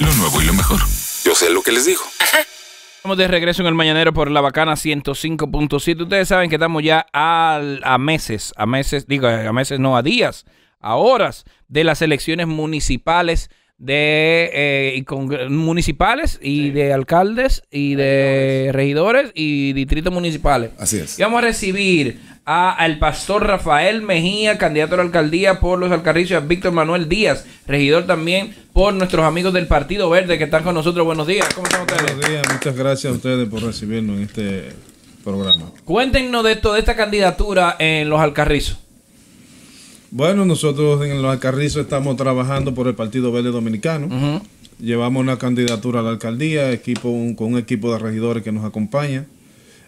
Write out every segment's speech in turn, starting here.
Lo nuevo y lo mejor. Yo sé lo que les digo. Estamos de regreso en el Mañanero por la Bacana 105.7. Ustedes saben que estamos ya a meses, a meses, digo, a meses no, a días, a horas de las elecciones municipales de eh, municipales y de alcaldes y de regidores y distritos municipales. Así es. Y vamos a recibir al pastor Rafael Mejía, candidato a la alcaldía por los Alcarrizos, Víctor Manuel Díaz, regidor también por nuestros amigos del Partido Verde que están con nosotros. Buenos días, ¿cómo están ustedes? Buenos días, muchas gracias a ustedes por recibirnos en este programa. Cuéntenos de toda esta candidatura en los Alcarrizos. Bueno, nosotros en los Alcarrizos estamos trabajando por el Partido Verde Dominicano. Llevamos una candidatura a la alcaldía, equipo, con un equipo de regidores que nos acompaña.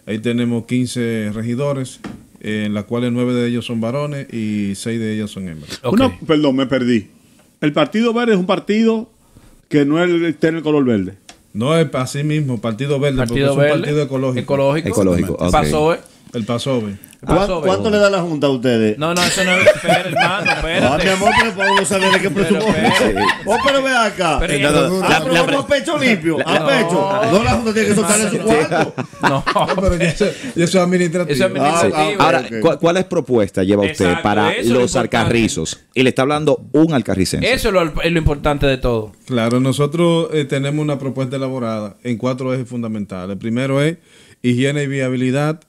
Ahí tenemos 15 regidores en las cuales nueve de ellos son varones y seis de ellas son hembras. perdón, me perdí. El Partido Verde es un partido que no es, tiene el color verde. No es así mismo, Partido Verde, es un partido ecológico. Ecológico. Pasó, eh. El paso ah, ¿Cuánto, le da la Junta a ustedes? No, no, eso no es. Espera, hermano, espera. mi amor, pero para saber de qué presupuesto. Oh, pero ve acá. Pero, eh, no, a pecho limpio. a pecho. No, la Junta tiene que soltar en su cuarto. No, ah, pero yo soy administrativo. Ah, ahora, ¿cuáles propuestas lleva usted para los alcarrizos? Y le está hablando un alcarricense. Eso es lo, importante de todo. Claro, nosotros eh, tenemos una propuesta elaborada en cuatro ejes fundamentales. El primero es higiene y viabilidad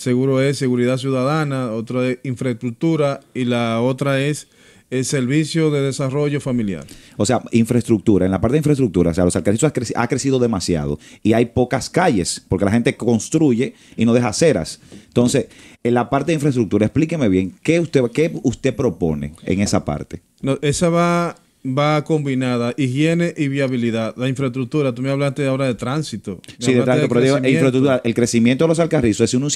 seguro es seguridad ciudadana, otra es infraestructura y la otra es el servicio de desarrollo familiar. O sea, infraestructura. En la parte de infraestructura, o sea, los alcaldes ha, crecido demasiado y hay pocas calles porque la gente construye y no deja aceras. Entonces, en la parte de infraestructura, explíqueme bien, ¿qué usted, qué usted propone en esa parte? No, esa va va combinada higiene y viabilidad. La infraestructura, tú me hablaste ahora de tránsito. Sí, de tránsito, infraestructura, el crecimiento de los alcarrizos es un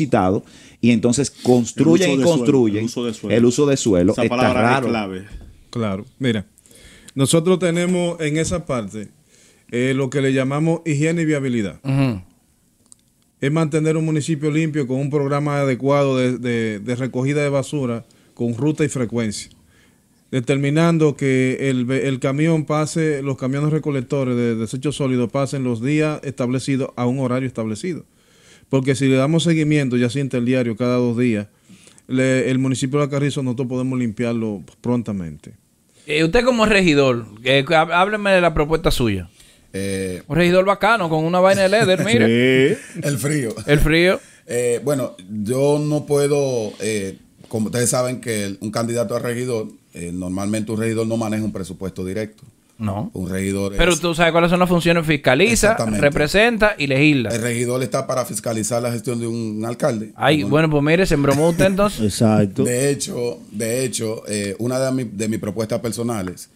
y entonces construyen y construyen el, uso de suelo. Esa palabra clave. Claro, mira, nosotros tenemos en esa parte eh, lo que le llamamos higiene y viabilidad. Es mantener un municipio limpio con un programa adecuado de recogida de basura con ruta y frecuencia determinando que el, camión pase, los camiones recolectores de desechos sólidos pasen los días establecidos a un horario establecido. Porque si le damos seguimiento, ya siente el diario cada dos días, el municipio de La Carrizo, nosotros podemos limpiarlo prontamente. Eh, usted como regidor, que hábleme de la propuesta suya. Eh, un regidor bacano con una vaina de leather, mire. sí. El frío. El frío. Eh, bueno, yo no puedo como ustedes saben que un candidato a regidor, eh, normalmente un regidor no maneja un presupuesto directo. No. Un regidor. Pero tú sabes cuáles son las funciones: fiscaliza, representa y legisla. El regidor está para fiscalizar la gestión de un alcalde. Ay, bueno, pues mire, se embromó usted entonces. Exacto. De hecho, de hecho, eh, una de, de mis propuestas personales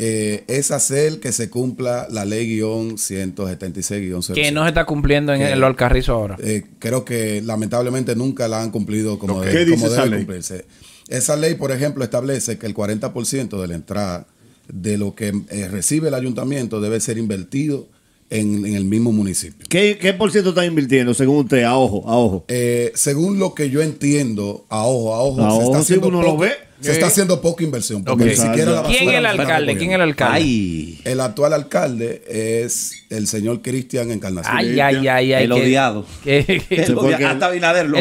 eh, es hacer que se cumpla la ley 176 Que no se está cumpliendo en, el Alcarrizo ahora. Eh, creo que lamentablemente nunca la han cumplido como, debe esa ley? cumplirse. Esa ley, por ejemplo, establece que el 40% de la entrada de lo que eh, recibe el ayuntamiento debe ser invertido en, el mismo municipio. ¿Qué, por ciento está invirtiendo según usted? A ojo, a ojo. según lo que yo entiendo, a ojo, a ojo. está si uno lo ve se está haciendo poca inversión. Porque ni siquiera la ¿Quién es el alcalde? ¿Quién es el alcalde? El actual alcalde es el señor Cristian Encarnación. El odiado. hasta Binader lo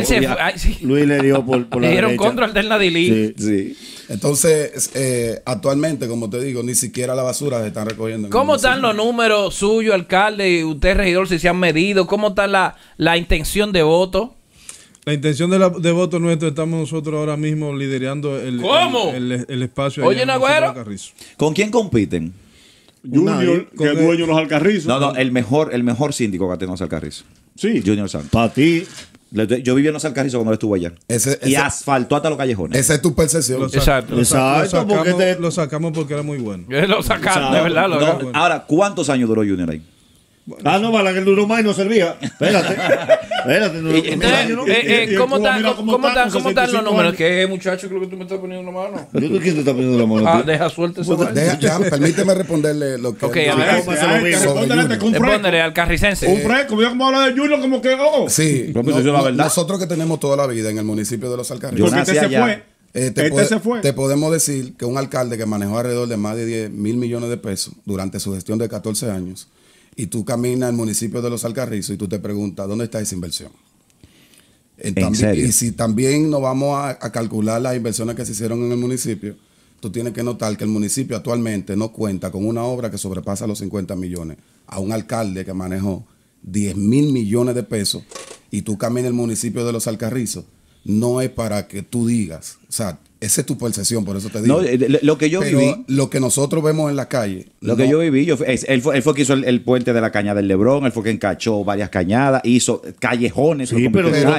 Luis le dio por, por dieron contra el del Sí, Entonces, eh, actualmente, como te digo, ni siquiera la basura se están recogiendo. ¿Cómo están los números suyos, alcalde, y usted, regidor, si se han medido? ¿Cómo está la, la intención de voto? La intención de, la, voto nuestro, estamos nosotros ahora mismo liderando el, ¿Cómo? el, el, espacio. Oye, Nagüero. ¿Con quién compiten? Junior, que es dueño de los Alcarrizos. No, no, el mejor, el mejor síndico que ha tenido los Alcarrizos. Sí. Junior Santos. Para ti. Yo vivía en los Alcarrizos cuando estuve allá. Ese, y asfaltó hasta los callejones. Esa es tu percepción. Exacto. Lo, Exacto. Sacamos, lo, sacamos, porque era muy bueno. Lo sacamos, de verdad. Lo ahora, ¿cuántos años duró Junior ahí? Ah, no, el duró más y no servía. Espérate. Espérate. No, ¿cómo están los números? ¿Qué, muchacho? Creo que tú me estás poniendo la mano. ¿Yo quién te está poniendo la mano? Ah, deja suerte sobre deja, Permíteme responderle lo que... Ok, a ver. Respóndele al carricense. Eh, un fresco. como habla de Junior, como que... Oh. Sí. Nosotros que tenemos toda la vida en el municipio de Los Alcarrizos. Porque este se fue. Eh, te, este se fue. te, podemos decir que un alcalde que manejó alrededor de más de 10 mil millones de pesos durante su gestión de 14 años y tú caminas al municipio de Los Alcarrizos y tú te preguntas, ¿dónde está esa inversión? Eh, en Y si también nos vamos a, calcular las inversiones que se hicieron en el municipio, tú tienes que notar que el municipio actualmente no cuenta con una obra que sobrepasa los 50 millones. A un alcalde que manejó 10 mil millones de pesos y tú caminas el municipio de Los Alcarrizos, no es para que tú digas, o sea, esa es tu percepción, por eso te digo. Eh, lo que yo Lo que nosotros vemos en la calle. Lo que yo viví, yo, él, fue, él que hizo el, puente de la caña del Lebrón, él fue que encachó varias cañadas, hizo callejones. Sí, pero, pero,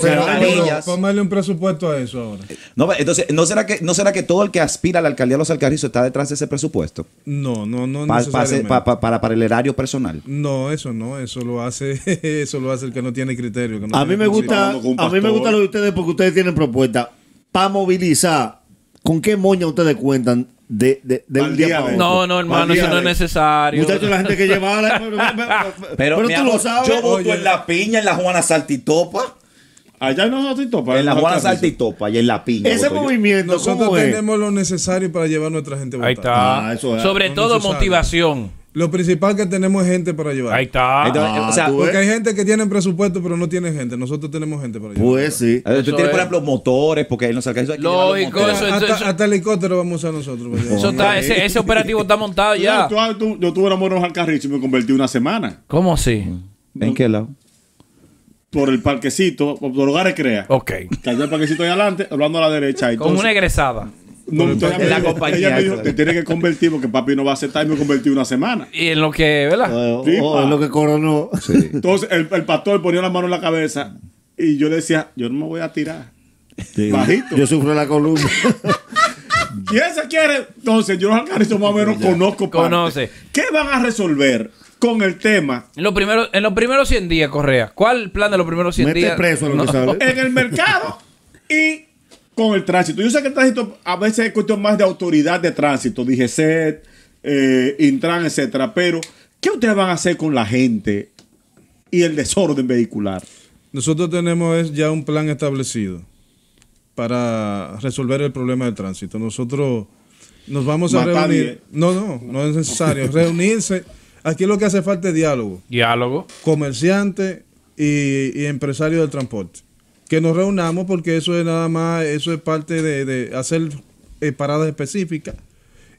pero, un presupuesto a eso ahora. No, entonces, ¿no será, que, ¿no será que todo el que aspira a la alcaldía de los Alcarrizos está detrás de ese presupuesto? No, no, no. no, para, para el erario personal. No, eso no, eso lo hace, eso lo hace el que no tiene criterio. a, mí me gusta, a mí me gusta lo de ustedes porque ustedes tienen propuesta para movilizar, ¿con qué moña ustedes cuentan de, de, de un día, No, no, hermano, eso no es necesario. Muchachos, la gente que llevaba. pero, tú lo sabes. Yo voto en la piña, en la Juana Saltitopa. Allá no Saltitopa. En la Juana Saltitopa y en la piña. Ese movimiento, Nosotros tenemos lo necesario para llevar a nuestra gente a Ahí está. Ah, Sobre todo motivación. Lo principal que tenemos es gente para llevar. Ahí está. Ah, o sea, pues- porque hay gente que tiene presupuesto, pero no tiene gente. Nosotros tenemos gente para llevar. Pues sí. Tú tienes, por ejemplo, motores, porque ahí nos alcanza. Lógico, eso, eso, hasta, el helicóptero vamos a usar nosotros. Pues, eso está, ese, operativo está montado ya. Ah, yo tuve enamorado al carrito y me convertí una semana. ¿Cómo así? ¿En qué lado? Por el parquecito, por lugares crea. Ok. está el parquecito ahí adelante, hablando a la derecha. Como una egresada la compañía. Ella me dijo, te tienes que convertir porque papi no va a aceptar y me convertí una semana. Y en lo que, ¿verdad? en lo que coronó. Entonces el, el, pastor ponía la mano en la cabeza y yo le decía, yo no me voy a tirar. Bajito. Yo sufro la columna. ¿Quién se quiere? Entonces yo los más o menos conozco. Conoce. ¿Qué van a resolver? con el tema. En, lo primero, los primeros 100 días, Correa. ¿Cuál plan de los primeros 100 días? Preso, En el mercado y con el tránsito. Yo sé que el tránsito a veces es cuestión más de autoridad de tránsito, dije eh, Intran, etcétera. Pero, ¿qué ustedes van a hacer con la gente y el desorden vehicular? Nosotros tenemos ya un plan establecido para resolver el problema del tránsito. Nosotros nos vamos a reunir. No, no, no es necesario. Reunirse. Aquí lo que hace falta es diálogo. Diálogo. Comerciante y, y empresario del transporte que nos reunamos porque eso es nada más, eso es parte de, hacer eh, paradas específicas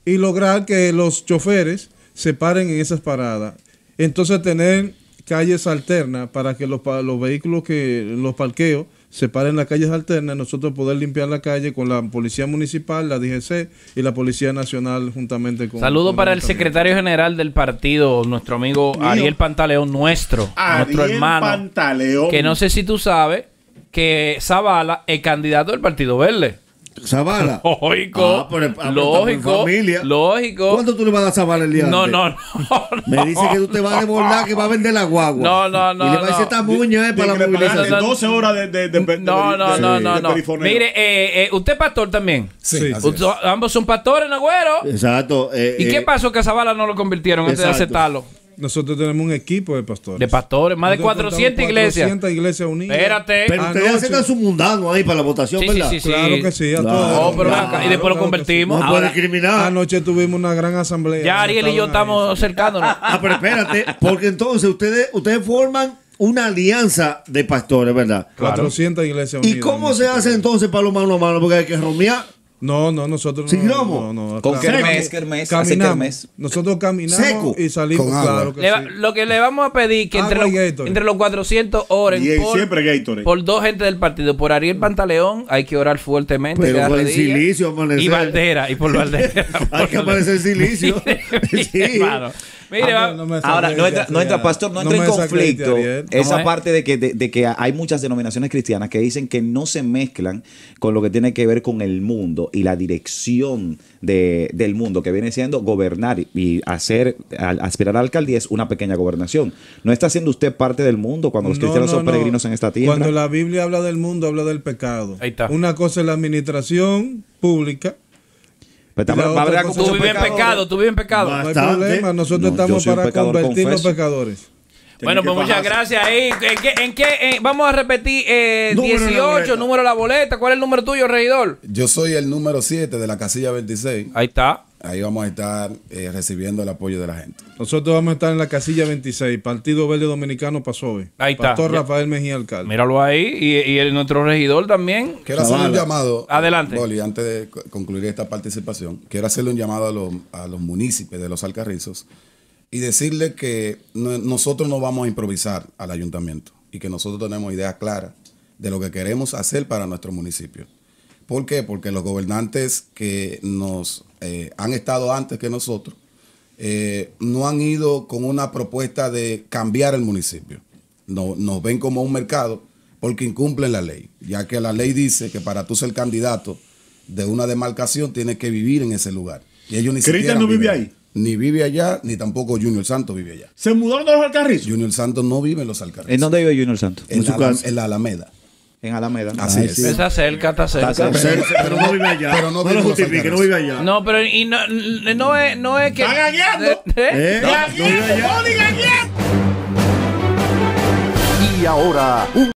y lograr que los choferes se paren en esas paradas. Entonces tener calles alternas para que los, vehículos que los parqueos se paren en las calles alternas, nosotros poder limpiar la calle con la Policía Municipal, la DGC y la Policía Nacional juntamente con... Saludo para el secretario general del partido, nuestro amigo Ariel Pantaleón, nuestro, hermano. Pantaleón. Que no sé si tú sabes que Zavala es candidato del Partido Verde. Zavala. Lógico. Ah, ah, lógico. ¿Cuánto tú le vas a dar a Zavala el día no, no, no, Me dice que tú te vas a desbordar, que va a vender la guagua. No, no, no. Y le va a decir esta eh, para la 12 horas de, de, de, No, no, no, no, Mire, eh, eh, usted es pastor también. Sí. ambos son pastores, ¿no, güero? Exacto. Eh, ¿Y qué pasó que a Zavala no lo convirtieron antes de aceptarlo? Nosotros tenemos un equipo de pastores. De pastores, más de 400 iglesias. 400 iglesias unidas. Espérate. Pero ustedes hacen a su mundano ahí para la votación, ¿verdad? Sí, claro que sí. A todos. No, pero y después lo convertimos. No puede discriminar. Anoche tuvimos una gran asamblea. Ya Ariel y yo estamos acercándonos. ah, pero espérate, porque entonces ustedes, ustedes forman una alianza de pastores, ¿verdad? 400 iglesias unidas. ¿Y cómo se hace entonces para lo mano a mano? Porque hay que romear. No, no, nosotros no. No, no, Con claro. kermés, kermés, caminamos. Nosotros caminamos y salimos, Lo que le vamos a pedir que entre, entre, los 400 oren por, por dos gente del partido, por Ariel Pantaleón, hay que orar fuertemente. Pero por el silicio Y Valdera, y por Valdera. hay que aparecer silicio. sí. Mire, ah, ahora, no entra, pastor, no entra en conflicto esa parte de que, de que hay muchas denominaciones cristianas que dicen que no se mezclan con lo que tiene que ver con el mundo y la dirección de, del mundo, que viene siendo gobernar y hacer, aspirar a la alcaldía es una pequeña gobernación. ¿No está siendo usted parte del mundo cuando los cristianos son peregrinos en esta tierra? Cuando la Biblia habla del mundo, habla del pecado. Una cosa es la administración pública, pero pues, tú vives en pecado, tú vives en pecado. No hay problema, nosotros estamos para convertir los pecadores. Bueno, pues muchas gracias. Ahí. ¿eh? ¿En qué? Eh, vamos a repetir eh, 18, número de la boleta. ¿Cuál es el número tuyo, regidor? Yo soy el número 7 de la casilla 26. Ahí está. Ahí vamos a estar eh, recibiendo el apoyo de la gente. Nosotros vamos a estar en la casilla 26, Partido Verde Dominicano hoy. Ahí está. Pastor Rafael Mejía Alcalde. Míralo ahí. Y, el, nuestro regidor también. Quiero hacerle un llamado. Adelante. antes de concluir esta participación, quiero hacerle un llamado a los, a los municipios de los Alcarrizos y decirle que nosotros no vamos a improvisar al ayuntamiento y que nosotros tenemos ideas claras de lo que queremos hacer para nuestro municipio. ¿Por qué? Porque los gobernantes que nos eh, han estado antes que nosotros eh, no han ido con una propuesta de cambiar el municipio. No, nos ven como un mercado porque incumplen la ley, ya que la ley dice que para tú ser candidato de una demarcación tienes que vivir en ese lugar. Y ellos ni Cristian no vive ahí ni vive allá, ni tampoco Junior Santos vive allá. ¿Se mudaron de los Alcarrizos? Junior Santos no vive en los Alcarrizos. ¿En dónde vive Junior Santos? En, la, su casa? en la Alameda. En Alameda. Ah, Así ah, es. Sí. Está cerca, está cerca. Pero, no vive allá. Pero no, no lo justifique, no vive allá. No, pero y no, no, es, que. ¡Está gagueando! ¿Eh? ¿Eh? ¿Eh? No, no, Y ahora,